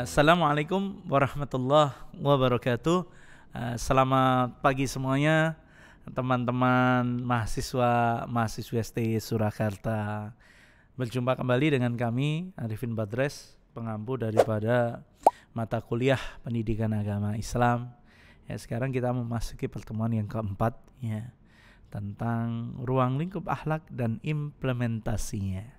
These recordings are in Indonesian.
Assalamualaikum warahmatullahi wabarakatuh. Eh, selamat pagi semuanya, teman-teman mahasiswa mahasiswa ST Surakarta. Berjumpa kembali dengan kami Arifin Badres, pengampu daripada mata kuliah Pendidikan Agama Islam. Ya, sekarang kita memasuki pertemuan yang keempat ya tentang ruang lingkup akhlak dan implementasinya.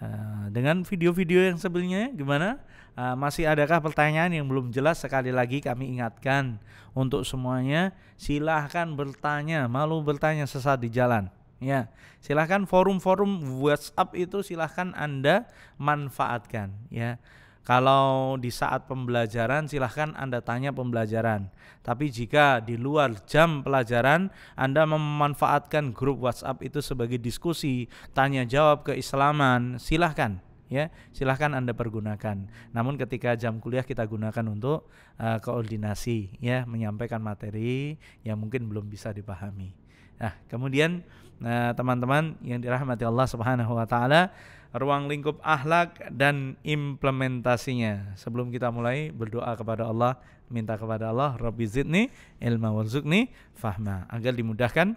Eh, dengan video-video yang sebelumnya gimana? Uh, masih adakah pertanyaan yang belum jelas? Sekali lagi kami ingatkan untuk semuanya silahkan bertanya, malu bertanya sesaat di jalan. Ya, silahkan forum-forum WhatsApp itu silahkan anda manfaatkan. Ya, kalau di saat pembelajaran silahkan Anda tanya pembelajaran. Tapi jika di luar jam pelajaran Anda memanfaatkan grup WhatsApp itu sebagai diskusi, tanya jawab keislaman, silahkan ya silahkan anda pergunakan namun ketika jam kuliah kita gunakan untuk uh, koordinasi ya menyampaikan materi yang mungkin belum bisa dipahami nah kemudian eh, teman-teman uh, yang dirahmati Allah Subhanahu Wa Taala ruang lingkup ahlak dan implementasinya. Sebelum kita mulai berdoa kepada Allah, minta kepada Allah, Rabbi zidni ilma warzuqni fahma, agar dimudahkan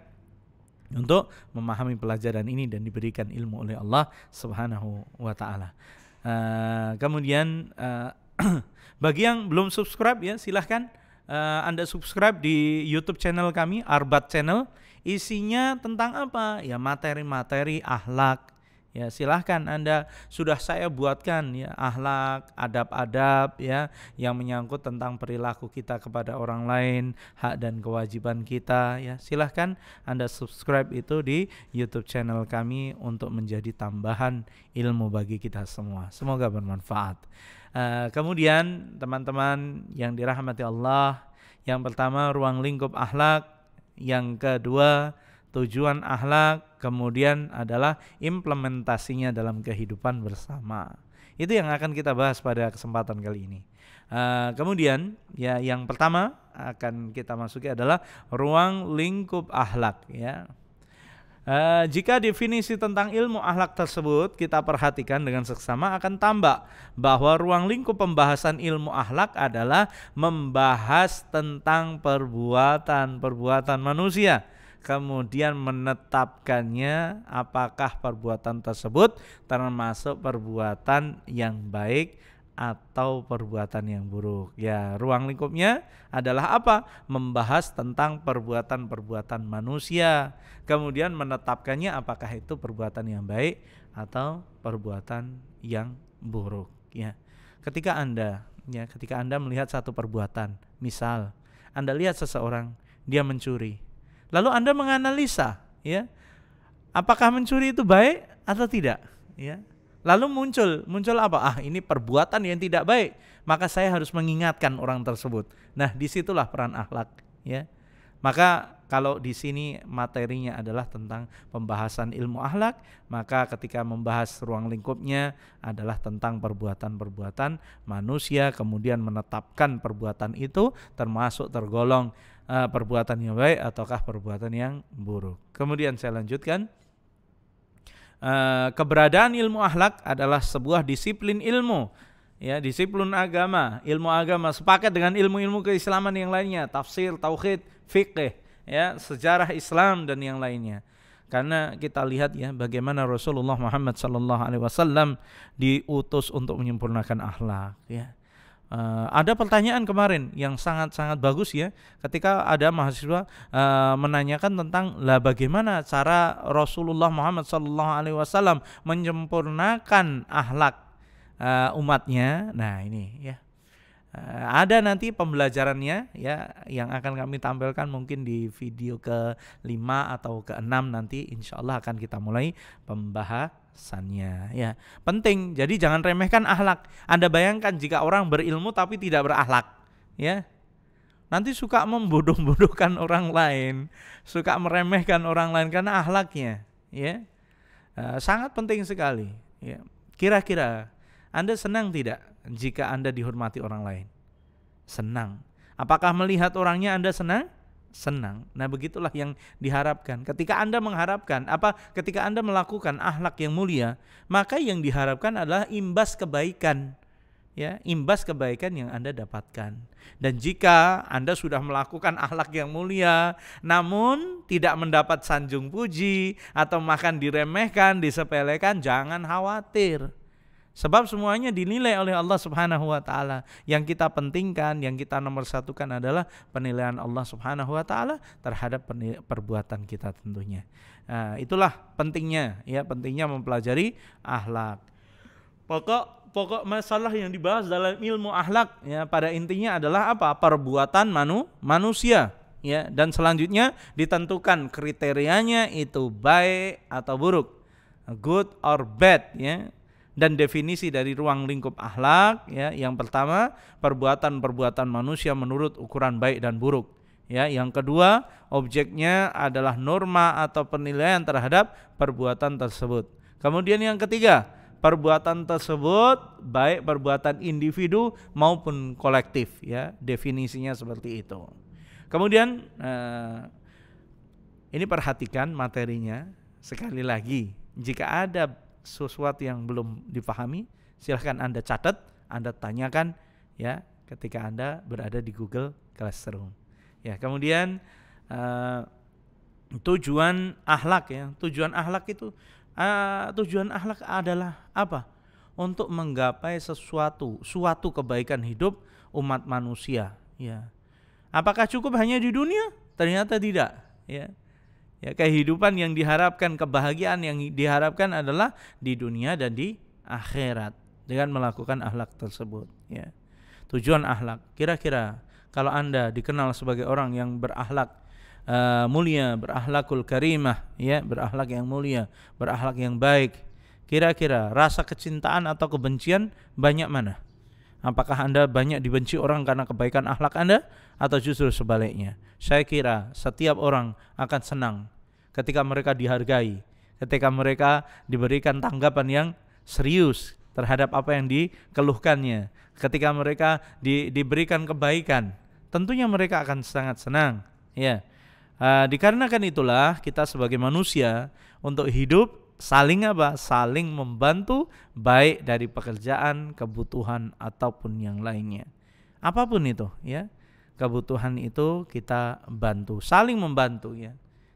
untuk memahami pelajaran ini dan diberikan ilmu oleh Allah Subhanahu wa taala. Uh, kemudian uh, bagi yang belum subscribe ya silahkan uh, Anda subscribe di YouTube channel kami Arbat Channel. Isinya tentang apa? Ya materi-materi ahlak, ya silahkan anda sudah saya buatkan ya ahlak adab-adab ya yang menyangkut tentang perilaku kita kepada orang lain hak dan kewajiban kita ya silahkan anda subscribe itu di YouTube channel kami untuk menjadi tambahan ilmu bagi kita semua semoga bermanfaat uh, kemudian teman-teman yang dirahmati Allah yang pertama ruang lingkup ahlak yang kedua tujuan akhlak kemudian adalah implementasinya dalam kehidupan bersama. Itu yang akan kita bahas pada kesempatan kali ini. Uh, kemudian ya yang pertama akan kita masuki adalah ruang lingkup akhlak ya. Uh, jika definisi tentang ilmu akhlak tersebut kita perhatikan dengan seksama akan tambah bahwa ruang lingkup pembahasan ilmu akhlak adalah membahas tentang perbuatan-perbuatan manusia kemudian menetapkannya apakah perbuatan tersebut termasuk perbuatan yang baik atau perbuatan yang buruk. Ya, ruang lingkupnya adalah apa? Membahas tentang perbuatan-perbuatan manusia, kemudian menetapkannya apakah itu perbuatan yang baik atau perbuatan yang buruk, ya. Ketika Anda ya, ketika Anda melihat satu perbuatan, misal Anda lihat seseorang dia mencuri, Lalu Anda menganalisa, ya. Apakah mencuri itu baik atau tidak, ya. Lalu muncul, muncul apa? Ah, ini perbuatan yang tidak baik, maka saya harus mengingatkan orang tersebut. Nah, disitulah peran akhlak, ya. Maka kalau di sini materinya adalah tentang pembahasan ilmu akhlak, maka ketika membahas ruang lingkupnya adalah tentang perbuatan-perbuatan manusia, kemudian menetapkan perbuatan itu termasuk tergolong uh, perbuatan yang baik ataukah perbuatan yang buruk. Kemudian saya lanjutkan uh, keberadaan ilmu akhlak adalah sebuah disiplin ilmu ya disiplin agama, ilmu agama sepakat dengan ilmu-ilmu keislaman yang lainnya, tafsir, tauhid, fikih, ya, sejarah Islam dan yang lainnya. Karena kita lihat ya bagaimana Rasulullah Muhammad SAW diutus untuk menyempurnakan akhlak ya. Uh, ada pertanyaan kemarin yang sangat-sangat bagus ya, ketika ada mahasiswa uh, menanyakan tentang lah bagaimana cara Rasulullah Muhammad SAW menyempurnakan ahlak uh, eh, umatnya. Nah ini ya, Eh, ada nanti pembelajarannya ya yang akan kami tampilkan mungkin di video ke-5 atau ke-6 nanti insya Allah akan kita mulai pembahasannya ya penting jadi jangan remehkan ahlak Anda bayangkan jika orang berilmu tapi tidak berahlak ya nanti suka membodoh-bodohkan orang lain suka meremehkan orang lain karena ahlaknya ya eh, sangat penting sekali ya kira-kira Anda senang tidak jika Anda dihormati orang lain? Senang. Apakah melihat orangnya Anda senang? Senang. Nah, begitulah yang diharapkan. Ketika Anda mengharapkan apa? Ketika Anda melakukan ahlak yang mulia, maka yang diharapkan adalah imbas kebaikan ya imbas kebaikan yang Anda dapatkan. Dan jika Anda sudah melakukan akhlak yang mulia namun tidak mendapat sanjung puji atau makan diremehkan, disepelekan, jangan khawatir. Sebab semuanya dinilai oleh Allah Subhanahu wa taala. Yang kita pentingkan, yang kita nomor satukan adalah penilaian Allah Subhanahu wa taala terhadap perbuatan kita tentunya. Nah, itulah pentingnya ya, pentingnya mempelajari akhlak. Pokok pokok masalah yang dibahas dalam ilmu akhlak ya pada intinya adalah apa? Perbuatan manu, manusia ya dan selanjutnya ditentukan kriterianya itu baik atau buruk, good or bad ya dan definisi dari ruang lingkup akhlak ya yang pertama perbuatan-perbuatan manusia menurut ukuran baik dan buruk ya yang kedua objeknya adalah norma atau penilaian terhadap perbuatan tersebut kemudian yang ketiga perbuatan tersebut baik perbuatan individu maupun kolektif ya definisinya seperti itu kemudian eh, ini perhatikan materinya sekali lagi jika ada sesuatu yang belum dipahami, silahkan Anda catat, Anda tanyakan ya ketika Anda berada di Google Classroom. Ya, kemudian uh, tujuan ahlak ya. Tujuan ahlak itu uh, tujuan ahlak adalah apa? Untuk menggapai sesuatu, suatu kebaikan hidup umat manusia, ya. Apakah cukup hanya di dunia? Ternyata tidak, ya. Ya, kehidupan yang diharapkan, kebahagiaan yang diharapkan adalah di dunia dan di akhirat dengan melakukan ahlak tersebut. Ya. Tujuan ahlak. Kira-kira kalau anda dikenal sebagai orang yang berahlak uh, eh, mulia, berahlakul karimah, ya, berahlak yang mulia, berahlak yang baik. Kira-kira rasa kecintaan atau kebencian banyak mana? Apakah Anda banyak dibenci orang karena kebaikan ahlak Anda atau justru sebaliknya? Saya kira setiap orang akan senang ketika mereka dihargai, ketika mereka diberikan tanggapan yang serius terhadap apa yang dikeluhkannya, ketika mereka di, diberikan kebaikan, tentunya mereka akan sangat senang. Ya, uh, dikarenakan itulah kita sebagai manusia untuk hidup saling apa? Saling membantu baik dari pekerjaan, kebutuhan ataupun yang lainnya. Apapun itu, ya. Kebutuhan itu kita bantu, saling membantu ya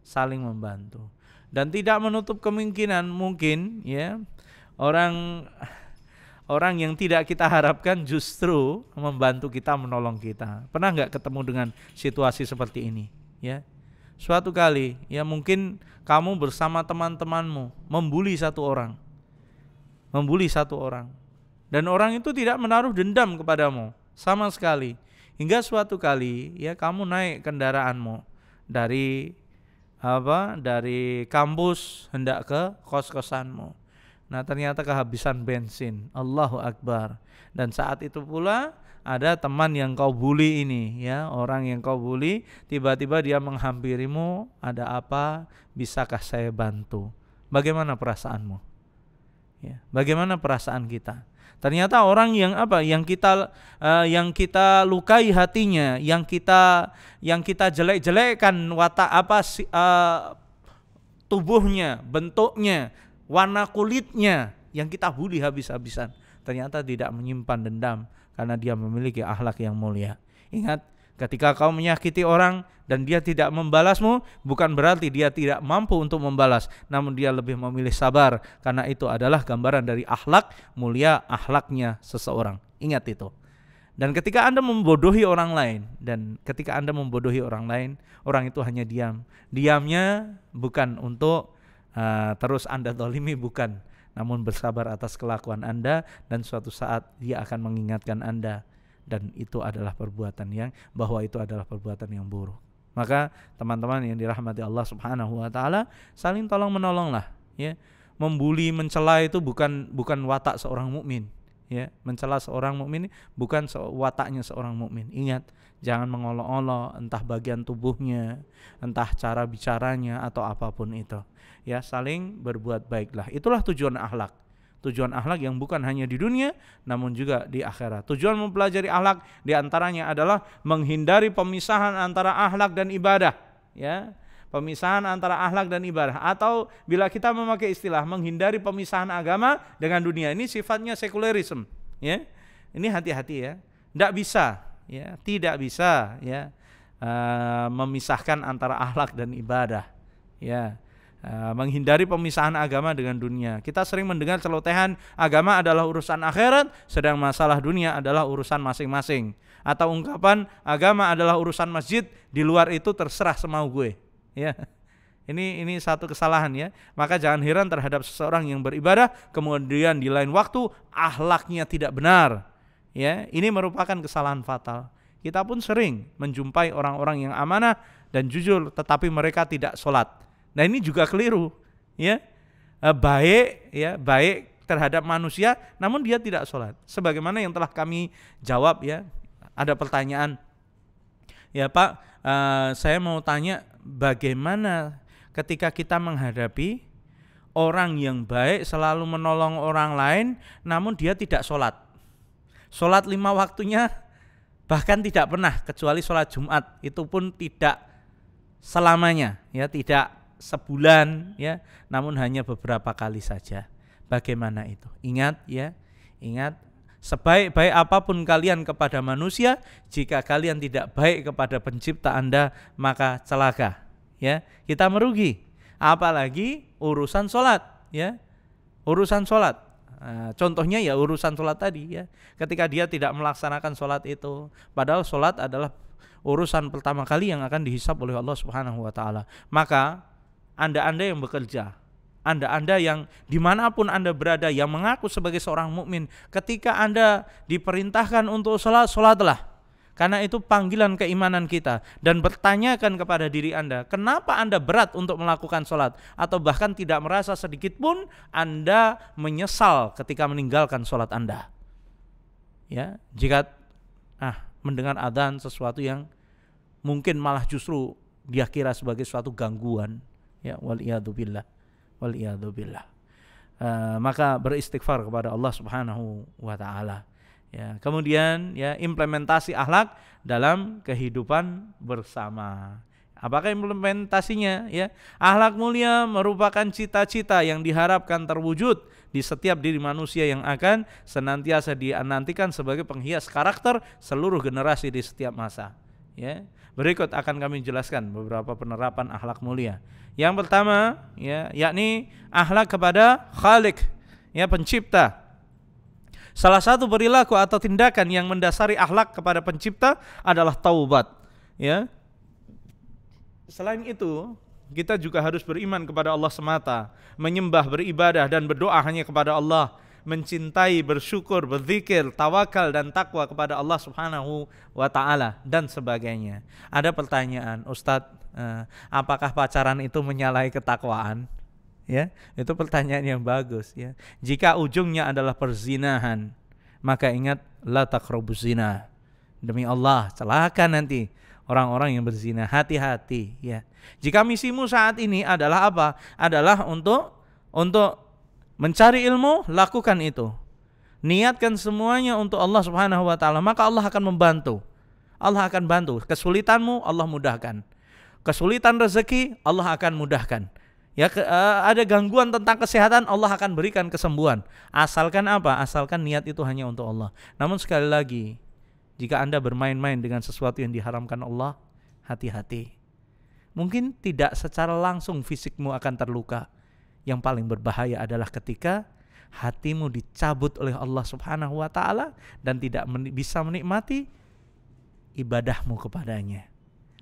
saling membantu dan tidak menutup kemungkinan mungkin ya orang orang yang tidak kita harapkan justru membantu kita menolong kita pernah nggak ketemu dengan situasi seperti ini ya suatu kali ya mungkin kamu bersama teman-temanmu membuli satu orang membuli satu orang dan orang itu tidak menaruh dendam kepadamu sama sekali hingga suatu kali ya kamu naik kendaraanmu dari apa dari kampus hendak ke kos-kosanmu. Nah, ternyata kehabisan bensin. Allahu akbar. Dan saat itu pula ada teman yang kau bully ini ya, orang yang kau bully tiba-tiba dia menghampirimu, ada apa? Bisakah saya bantu? Bagaimana perasaanmu? Ya, bagaimana perasaan kita? Ternyata orang yang apa? Yang kita uh, yang kita lukai hatinya, yang kita yang kita jelek-jelekkan watak apa si, uh, tubuhnya, bentuknya, warna kulitnya yang kita bully habis-habisan. Ternyata tidak menyimpan dendam karena dia memiliki akhlak yang mulia. Ingat Ketika kau menyakiti orang dan dia tidak membalasmu, bukan berarti dia tidak mampu untuk membalas, namun dia lebih memilih sabar karena itu adalah gambaran dari akhlak mulia akhlaknya seseorang. Ingat itu. Dan ketika Anda membodohi orang lain dan ketika Anda membodohi orang lain, orang itu hanya diam. Diamnya bukan untuk uh, terus Anda dolimi bukan, namun bersabar atas kelakuan Anda dan suatu saat dia akan mengingatkan Anda dan itu adalah perbuatan yang bahwa itu adalah perbuatan yang buruk. Maka teman-teman yang dirahmati Allah Subhanahu wa taala, saling tolong menolonglah, ya. Membuli, mencela itu bukan bukan watak seorang mukmin, ya. Mencela seorang mukmin bukan wataknya seorang mukmin. Ingat, jangan mengolok-olok entah bagian tubuhnya, entah cara bicaranya atau apapun itu. Ya, saling berbuat baiklah. Itulah tujuan akhlak Tujuan akhlak yang bukan hanya di dunia namun juga di akhirat. Tujuan mempelajari akhlak diantaranya adalah menghindari pemisahan antara akhlak dan ibadah. Ya, pemisahan antara akhlak dan ibadah atau bila kita memakai istilah menghindari pemisahan agama dengan dunia ini sifatnya sekulerisme. Ya, ini hati-hati ya, tidak bisa ya, tidak bisa ya uh, memisahkan antara akhlak dan ibadah. Ya, Eh, menghindari pemisahan agama dengan dunia. Kita sering mendengar celotehan agama adalah urusan akhirat, sedang masalah dunia adalah urusan masing-masing. Atau ungkapan agama adalah urusan masjid, di luar itu terserah semau gue. Ya. Ini ini satu kesalahan ya. Maka jangan heran terhadap seseorang yang beribadah kemudian di lain waktu ahlaknya tidak benar. Ya, ini merupakan kesalahan fatal. Kita pun sering menjumpai orang-orang yang amanah dan jujur tetapi mereka tidak sholat Nah ini juga keliru, ya eh, baik ya baik terhadap manusia, namun dia tidak sholat. Sebagaimana yang telah kami jawab ya, ada pertanyaan, ya Pak, uh, saya mau tanya bagaimana ketika kita menghadapi orang yang baik selalu menolong orang lain, namun dia tidak sholat. Sholat lima waktunya bahkan tidak pernah kecuali sholat Jumat itu pun tidak selamanya ya tidak sebulan ya, namun hanya beberapa kali saja. Bagaimana itu? Ingat ya, ingat sebaik-baik apapun kalian kepada manusia, jika kalian tidak baik kepada pencipta Anda, maka celaka. Ya, kita merugi. Apalagi urusan sholat, ya, urusan sholat. Nah, contohnya ya urusan sholat tadi ya. Ketika dia tidak melaksanakan sholat itu, padahal sholat adalah urusan pertama kali yang akan dihisap oleh Allah Subhanahu Wa Taala. Maka anda-anda yang bekerja, anda-anda yang dimanapun Anda berada yang mengaku sebagai seorang mukmin, ketika Anda diperintahkan untuk sholat, sholatlah. Karena itu panggilan keimanan kita dan bertanyakan kepada diri Anda, kenapa Anda berat untuk melakukan sholat atau bahkan tidak merasa sedikit pun Anda menyesal ketika meninggalkan sholat Anda. Ya, jika ah mendengar adzan sesuatu yang mungkin malah justru dia kira sebagai suatu gangguan, ya wal billah wal billah uh, maka beristighfar kepada Allah Subhanahu wa taala ya kemudian ya implementasi akhlak dalam kehidupan bersama apakah implementasinya ya akhlak mulia merupakan cita-cita yang diharapkan terwujud di setiap diri manusia yang akan senantiasa dinantikan sebagai penghias karakter seluruh generasi di setiap masa ya. Berikut akan kami jelaskan beberapa penerapan akhlak mulia. Yang pertama, ya, yakni akhlak kepada Khalik, ya, pencipta. Salah satu perilaku atau tindakan yang mendasari akhlak kepada pencipta adalah taubat, ya. Selain itu, kita juga harus beriman kepada Allah semata, menyembah, beribadah dan berdoa hanya kepada Allah mencintai, bersyukur, berzikir, tawakal dan takwa kepada Allah Subhanahu wa taala dan sebagainya. Ada pertanyaan, Ustadz, eh, apakah pacaran itu menyalahi ketakwaan? Ya, itu pertanyaan yang bagus ya. Jika ujungnya adalah perzinahan, maka ingat la taqrabuz zina. Demi Allah, celaka nanti orang-orang yang berzina. Hati-hati ya. Jika misimu saat ini adalah apa? Adalah untuk untuk Mencari ilmu, lakukan itu. Niatkan semuanya untuk Allah Subhanahu wa taala, maka Allah akan membantu. Allah akan bantu. Kesulitanmu Allah mudahkan. Kesulitan rezeki Allah akan mudahkan. Ya ke, uh, ada gangguan tentang kesehatan Allah akan berikan kesembuhan. Asalkan apa? Asalkan niat itu hanya untuk Allah. Namun sekali lagi, jika Anda bermain-main dengan sesuatu yang diharamkan Allah, hati-hati. Mungkin tidak secara langsung fisikmu akan terluka, yang paling berbahaya adalah ketika hatimu dicabut oleh Allah Subhanahu wa taala dan tidak men bisa menikmati ibadahmu kepadanya.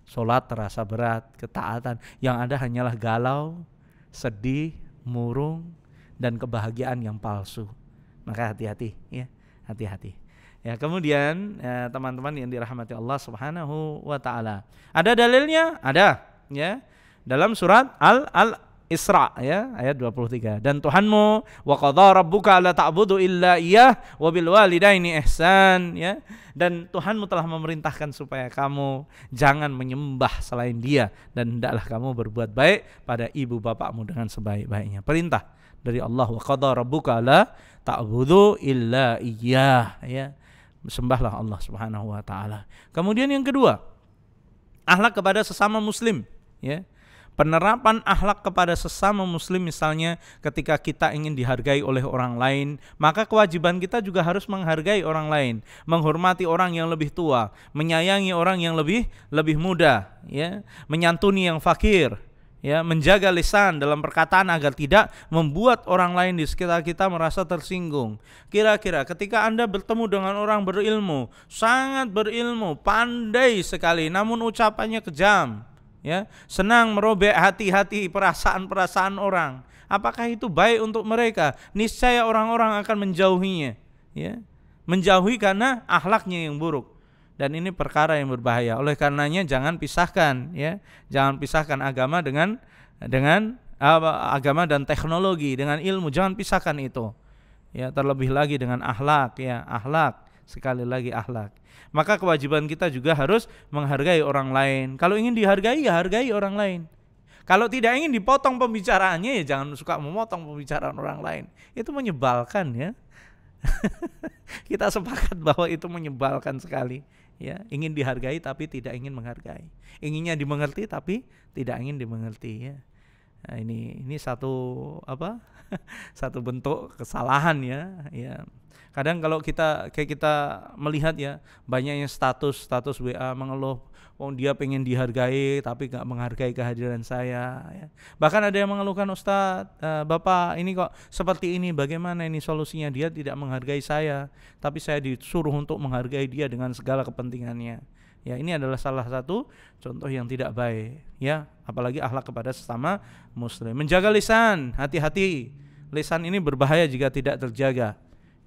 Salat terasa berat, ketaatan yang ada hanyalah galau, sedih, murung dan kebahagiaan yang palsu. Maka hati-hati ya, hati-hati. Ya, kemudian ya, teman-teman ya, yang dirahmati Allah Subhanahu wa taala. Ada dalilnya? Ada, ya. Dalam surat Al Al Isra ya ayat 23 dan Tuhanmu wa qadha rabbuka la ta'budu illa iyyah wa bil walidaini ihsan ya dan Tuhanmu telah memerintahkan supaya kamu jangan menyembah selain dia dan hendaklah kamu berbuat baik pada ibu bapakmu dengan sebaik-baiknya perintah dari Allah wa qadha rabbuka la ta'budu illa iyyah ya sembahlah Allah Subhanahu wa taala kemudian yang kedua akhlak kepada sesama muslim ya Penerapan akhlak kepada sesama muslim misalnya ketika kita ingin dihargai oleh orang lain, maka kewajiban kita juga harus menghargai orang lain, menghormati orang yang lebih tua, menyayangi orang yang lebih lebih muda, ya, menyantuni yang fakir, ya menjaga lisan dalam perkataan agar tidak membuat orang lain di sekitar kita merasa tersinggung. Kira-kira ketika Anda bertemu dengan orang berilmu, sangat berilmu, pandai sekali namun ucapannya kejam, ya senang merobek hati-hati perasaan-perasaan orang apakah itu baik untuk mereka niscaya orang-orang akan menjauhinya ya menjauhi karena ahlaknya yang buruk dan ini perkara yang berbahaya oleh karenanya jangan pisahkan ya jangan pisahkan agama dengan dengan agama dan teknologi dengan ilmu jangan pisahkan itu ya terlebih lagi dengan ahlak ya ahlak sekali lagi akhlak. Maka kewajiban kita juga harus menghargai orang lain. Kalau ingin dihargai ya hargai orang lain. Kalau tidak ingin dipotong pembicaraannya ya jangan suka memotong pembicaraan orang lain. Itu menyebalkan ya. kita sepakat bahwa itu menyebalkan sekali ya ingin dihargai tapi tidak ingin menghargai inginnya dimengerti tapi tidak ingin dimengerti ya Nah, ini ini satu apa? satu bentuk kesalahan ya. Ya. Kadang kalau kita kayak kita melihat ya banyaknya status status WA mengeluh oh dia pengen dihargai tapi nggak menghargai kehadiran saya ya. bahkan ada yang mengeluhkan Ustaz, e, eh, Bapak ini kok seperti ini bagaimana ini solusinya dia tidak menghargai saya tapi saya disuruh untuk menghargai dia dengan segala kepentingannya Ya, ini adalah salah satu contoh yang tidak baik, ya. Apalagi akhlak kepada sesama muslim. Menjaga lisan, hati-hati. Lisan ini berbahaya jika tidak terjaga.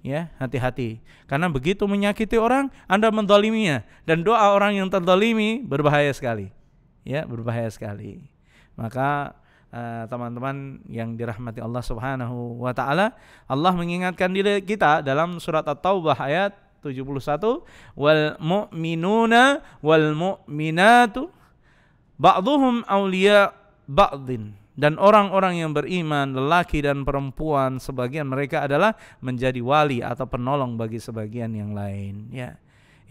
Ya, hati-hati. Karena begitu menyakiti orang, Anda mendoliminya. Dan doa orang yang terdolimi berbahaya sekali. Ya, berbahaya sekali. Maka eh, teman-teman uh, yang dirahmati Allah Subhanahu wa taala, Allah mengingatkan diri kita dalam surat At-Taubah ayat 71 wal mu'minuna wal mu'minatu ba'dhum awliya ba'dhin dan orang-orang yang beriman lelaki dan perempuan sebagian mereka adalah menjadi wali atau penolong bagi sebagian yang lain ya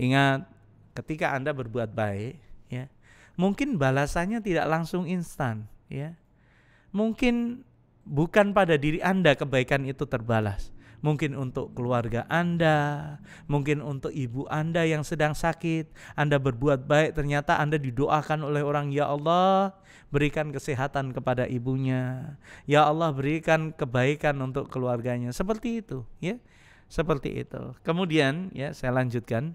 ingat ketika Anda berbuat baik ya mungkin balasannya tidak langsung instan ya mungkin bukan pada diri Anda kebaikan itu terbalas mungkin untuk keluarga Anda, mungkin untuk ibu Anda yang sedang sakit. Anda berbuat baik, ternyata Anda didoakan oleh orang, "Ya Allah, berikan kesehatan kepada ibunya. Ya Allah, berikan kebaikan untuk keluarganya." Seperti itu, ya. Seperti itu. Kemudian, ya, saya lanjutkan.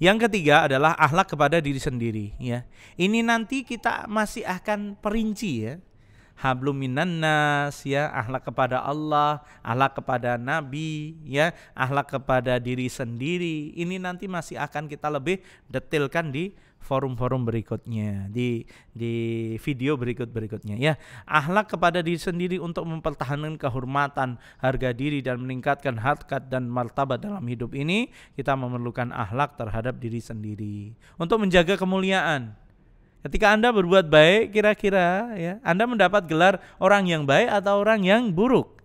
Yang ketiga adalah akhlak kepada diri sendiri, ya. Ini nanti kita masih akan perinci, ya hablum minannas ya ahlak kepada Allah ahlak kepada Nabi ya ahlak kepada diri sendiri ini nanti masih akan kita lebih detailkan di forum-forum berikutnya di di video berikut berikutnya ya ahlak kepada diri sendiri untuk mempertahankan kehormatan harga diri dan meningkatkan harkat dan martabat dalam hidup ini kita memerlukan ahlak terhadap diri sendiri untuk menjaga kemuliaan Ketika Anda berbuat baik, kira-kira ya, Anda mendapat gelar orang yang baik atau orang yang buruk?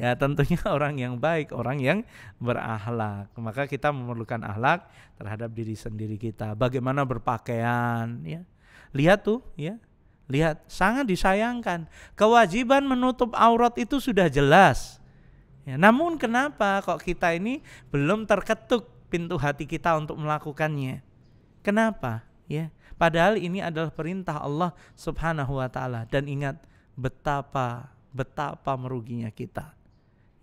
Ya, tentunya orang yang baik, orang yang berakhlak. Maka kita memerlukan akhlak terhadap diri sendiri kita. Bagaimana berpakaian, ya. Lihat tuh, ya. Lihat, sangat disayangkan. Kewajiban menutup aurat itu sudah jelas. Ya, namun kenapa kok kita ini belum terketuk pintu hati kita untuk melakukannya? Kenapa? Ya, padahal ini adalah perintah Allah Subhanahu wa taala dan ingat betapa betapa meruginya kita.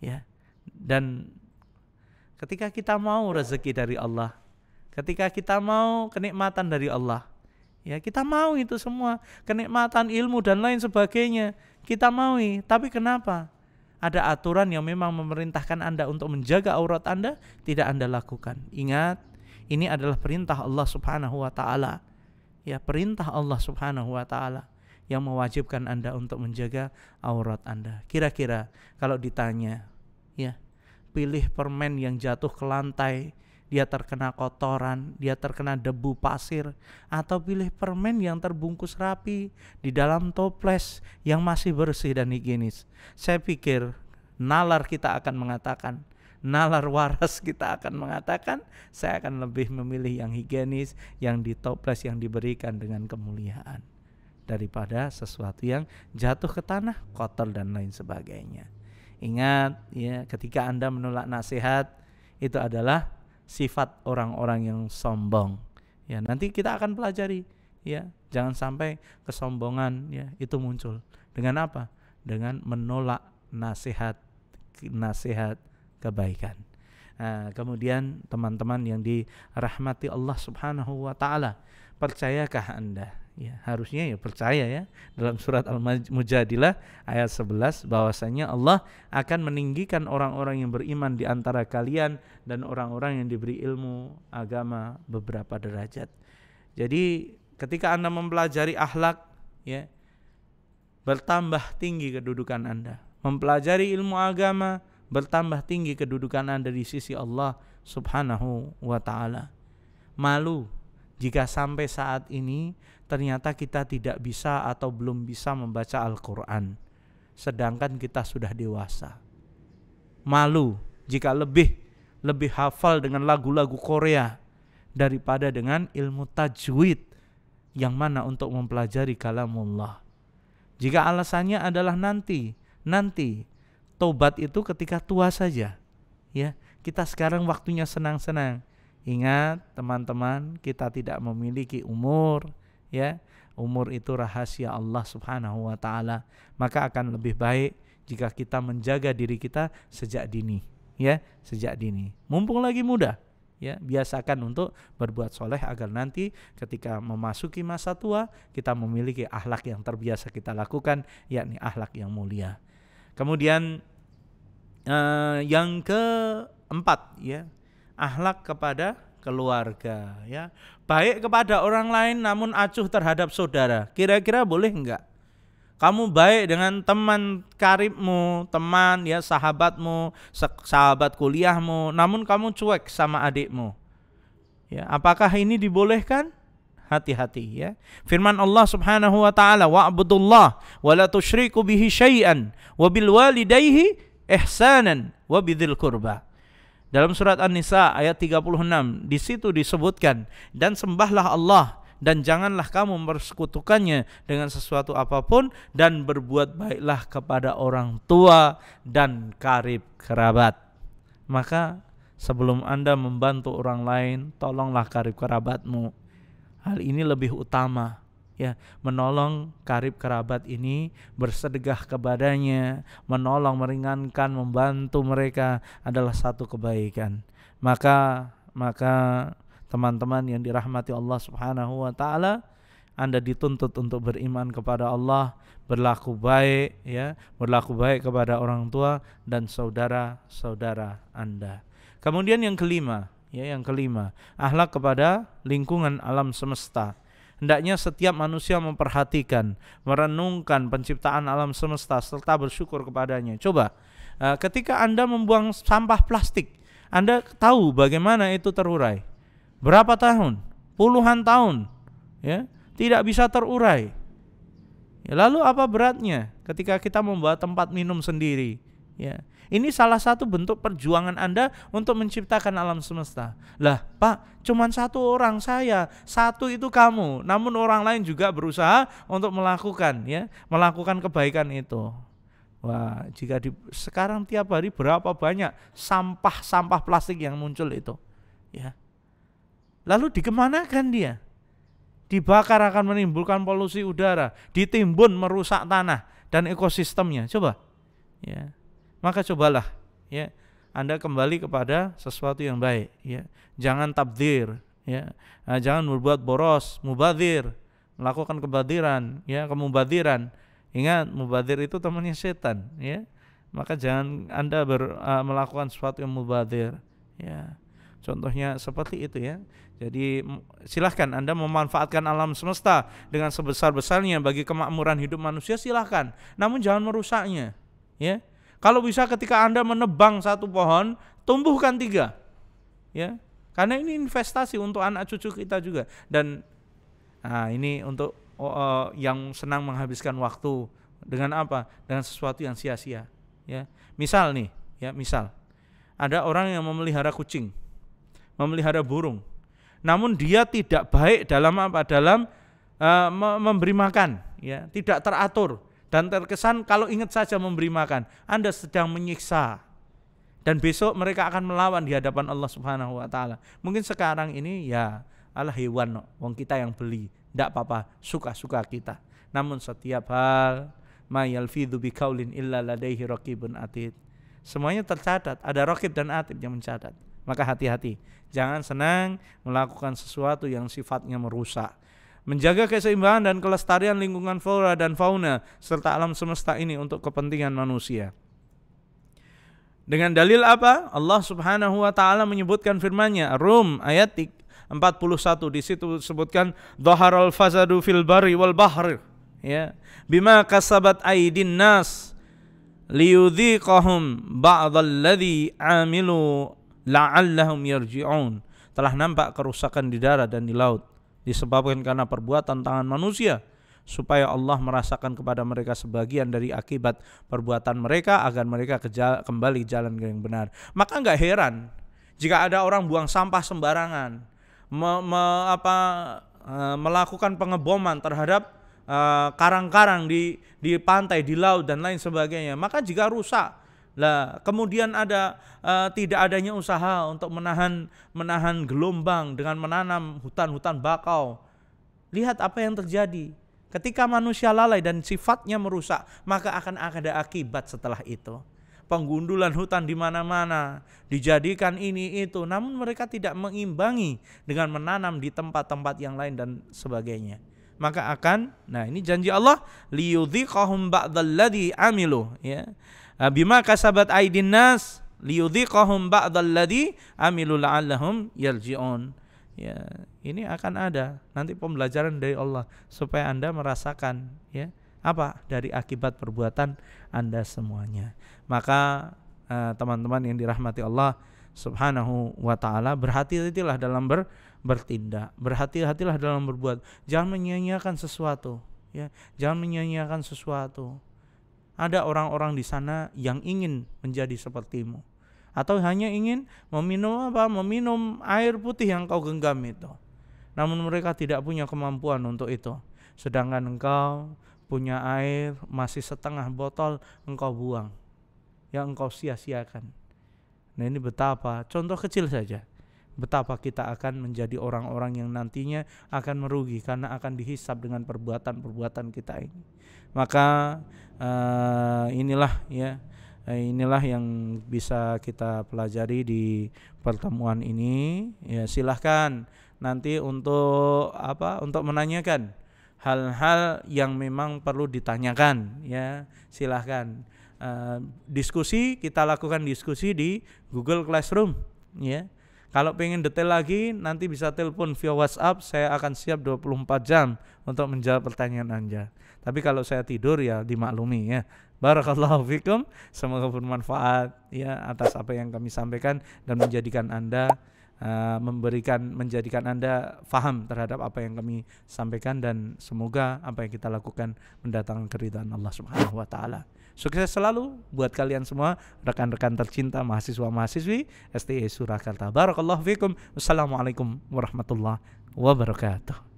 Ya. Dan ketika kita mau rezeki dari Allah, ketika kita mau kenikmatan dari Allah, ya kita mau itu semua, kenikmatan ilmu dan lain sebagainya, kita mau. Tapi kenapa? Ada aturan yang memang memerintahkan Anda untuk menjaga aurat Anda, tidak Anda lakukan. Ingat, ini adalah perintah Allah Subhanahu wa taala. Ya, perintah Allah Subhanahu wa taala yang mewajibkan Anda untuk menjaga aurat Anda. Kira-kira kalau ditanya, ya, pilih permen yang jatuh ke lantai, dia terkena kotoran, dia terkena debu pasir, atau pilih permen yang terbungkus rapi di dalam toples yang masih bersih dan higienis. Saya pikir nalar kita akan mengatakan nalar waras kita akan mengatakan saya akan lebih memilih yang higienis, yang di toples, yang diberikan dengan kemuliaan daripada sesuatu yang jatuh ke tanah, kotor dan lain sebagainya. Ingat ya, ketika Anda menolak nasihat itu adalah sifat orang-orang yang sombong. Ya, nanti kita akan pelajari ya. Jangan sampai kesombongan ya itu muncul. Dengan apa? Dengan menolak nasihat nasihat kebaikan. Nah, kemudian teman-teman yang dirahmati Allah Subhanahu wa taala, percayakah Anda? Ya, harusnya ya percaya ya. Dalam surat Al-Mujadilah ayat 11 bahwasanya Allah akan meninggikan orang-orang yang beriman di antara kalian dan orang-orang yang diberi ilmu agama beberapa derajat. Jadi ketika Anda mempelajari akhlak ya bertambah tinggi kedudukan Anda. Mempelajari ilmu agama bertambah tinggi kedudukan Anda di sisi Allah Subhanahu wa taala. Malu jika sampai saat ini ternyata kita tidak bisa atau belum bisa membaca Al-Qur'an sedangkan kita sudah dewasa. Malu jika lebih lebih hafal dengan lagu-lagu Korea daripada dengan ilmu tajwid yang mana untuk mempelajari kalamullah. Jika alasannya adalah nanti, nanti tobat itu ketika tua saja. Ya, kita sekarang waktunya senang-senang. Ingat teman-teman, kita tidak memiliki umur, ya. Umur itu rahasia Allah Subhanahu wa taala. Maka akan lebih baik jika kita menjaga diri kita sejak dini, ya, sejak dini. Mumpung lagi muda, ya biasakan untuk berbuat soleh agar nanti ketika memasuki masa tua kita memiliki ahlak yang terbiasa kita lakukan yakni ahlak yang mulia kemudian uh, yang keempat ya ahlak kepada keluarga ya baik kepada orang lain namun acuh terhadap saudara kira-kira boleh enggak kamu baik dengan teman karibmu teman ya sahabatmu sahabat kuliahmu namun kamu cuek sama adikmu ya apakah ini dibolehkan hati-hati ya. Firman Allah Subhanahu wa taala "Wa'budullaha wa la tusyriku bihi syai'an wa bil walidayhi ihsanan wa bidzil kurba. Dalam surat An-Nisa ayat 36 di situ disebutkan dan sembahlah Allah dan janganlah kamu mempersekutukannya dengan sesuatu apapun dan berbuat baiklah kepada orang tua dan karib kerabat. Maka sebelum Anda membantu orang lain, tolonglah karib kerabatmu. Hal ini lebih utama ya menolong karib kerabat ini bersedekah kepadanya menolong meringankan membantu mereka adalah satu kebaikan maka maka teman-teman yang dirahmati Allah Subhanahu wa taala anda dituntut untuk beriman kepada Allah, berlaku baik ya, berlaku baik kepada orang tua dan saudara-saudara Anda. Kemudian yang kelima, ya yang kelima, akhlak kepada lingkungan alam semesta. Hendaknya setiap manusia memperhatikan, merenungkan penciptaan alam semesta serta bersyukur kepadanya. Coba, eh, ketika Anda membuang sampah plastik, Anda tahu bagaimana itu terurai. Berapa tahun? Puluhan tahun. Ya, tidak bisa terurai. Lalu apa beratnya ketika kita membuat tempat minum sendiri? Ya. Ini salah satu bentuk perjuangan Anda untuk menciptakan alam semesta. Lah, Pak, cuman satu orang saya, satu itu kamu. Namun orang lain juga berusaha untuk melakukan ya, melakukan kebaikan itu. Wah, jika di sekarang tiap hari berapa banyak sampah-sampah plastik yang muncul itu, ya. Lalu dikemanakan dia? Dibakar akan menimbulkan polusi udara, ditimbun merusak tanah dan ekosistemnya. Coba, ya maka cobalah ya Anda kembali kepada sesuatu yang baik ya. Jangan tabdir ya. Nah, jangan berbuat boros, mubadir, melakukan kebadiran ya, kemubadiran. Ingat mubadir itu temannya setan ya. Maka jangan Anda ber, uh, melakukan sesuatu yang mubadir ya. Contohnya seperti itu ya. Jadi silahkan Anda memanfaatkan alam semesta dengan sebesar-besarnya bagi kemakmuran hidup manusia silahkan. Namun jangan merusaknya ya kalau bisa ketika Anda menebang satu pohon, tumbuhkan tiga. Ya. Karena ini investasi untuk anak cucu kita juga. Dan nah ini untuk uh, yang senang menghabiskan waktu dengan apa? Dengan sesuatu yang sia-sia, ya. Misal nih, ya, misal ada orang yang memelihara kucing, memelihara burung. Namun dia tidak baik dalam apa? Dalam uh, memberi makan, ya, tidak teratur dan terkesan kalau ingat saja memberi makan, Anda sedang menyiksa. Dan besok mereka akan melawan di hadapan Allah Subhanahu wa taala. Mungkin sekarang ini ya Allah hewan wong kita yang beli, ndak apa-apa, suka-suka kita. Namun setiap hal ma'yal mayalfidhu biqaulin illa ladaihi raqibun atid. Semuanya tercatat, ada rakib dan atib yang mencatat. Maka hati-hati, jangan senang melakukan sesuatu yang sifatnya merusak menjaga keseimbangan dan kelestarian lingkungan flora dan fauna serta alam semesta ini untuk kepentingan manusia. Dengan dalil apa? Allah Subhanahu wa taala menyebutkan firman-Nya Rum ayat 41 di situ disebutkan dhaharal fazadu fil bari wal bahr, ya bima kasabat aidin nas liyudhiqahum ba'dalladhi amilu la'allahum yarji'un telah nampak kerusakan di darat dan di laut disebabkan karena perbuatan tangan manusia supaya Allah merasakan kepada mereka sebagian dari akibat perbuatan mereka agar mereka kejala, kembali jalan yang benar. Maka nggak heran jika ada orang buang sampah sembarangan, me, me, apa, e, melakukan pengeboman terhadap e, karang-karang e, di di pantai, di laut dan lain sebagainya. Maka jika rusak lah, kemudian ada uh, tidak adanya usaha untuk menahan menahan gelombang dengan menanam hutan-hutan bakau. Lihat apa yang terjadi. Ketika manusia lalai dan sifatnya merusak, maka akan ada akibat setelah itu. Penggundulan hutan di mana-mana, dijadikan ini itu, namun mereka tidak mengimbangi dengan menanam di tempat-tempat yang lain dan sebagainya maka akan nah ini janji Allah liyudhiqahum ba'dalladhi amilu ya Eh, bima kasabat aidin nas liyudhiqahum ba'dalladhi amilu la'allahum yarji'un. Ya, ini akan ada nanti pembelajaran dari Allah supaya Anda merasakan ya apa dari akibat perbuatan Anda semuanya. Maka eh, teman-teman uh, yang dirahmati Allah Subhanahu wa taala berhati-hatilah dalam ber, bertindak, berhati-hatilah dalam berbuat. Jangan menyia-nyiakan sesuatu ya. Jangan menyia-nyiakan sesuatu ada orang-orang di sana yang ingin menjadi sepertimu atau hanya ingin meminum apa meminum air putih yang kau genggam itu namun mereka tidak punya kemampuan untuk itu sedangkan engkau punya air masih setengah botol engkau buang yang engkau sia-siakan nah ini betapa contoh kecil saja betapa kita akan menjadi orang-orang yang nantinya akan merugi karena akan dihisap dengan perbuatan-perbuatan kita ini. Maka uh, inilah ya eh, inilah yang bisa kita pelajari di pertemuan ini. Ya silahkan nanti untuk apa untuk menanyakan hal-hal yang memang perlu ditanyakan ya silahkan uh, diskusi kita lakukan diskusi di Google Classroom ya kalau pengen detail lagi, nanti bisa telepon via WhatsApp. Saya akan siap 24 jam untuk menjawab pertanyaan Anda. Tapi kalau saya tidur ya dimaklumi ya. Barakallahu fikum. Semoga bermanfaat ya atas apa yang kami sampaikan dan menjadikan Anda uh, memberikan menjadikan Anda faham terhadap apa yang kami sampaikan dan semoga apa yang kita lakukan mendatangkan keridhaan Allah Subhanahu wa taala. Sukses selalu buat kalian semua, rekan-rekan tercinta mahasiswa-mahasiswi STI e Surakarta. Barakallahu fikum. Wassalamualaikum warahmatullahi wabarakatuh.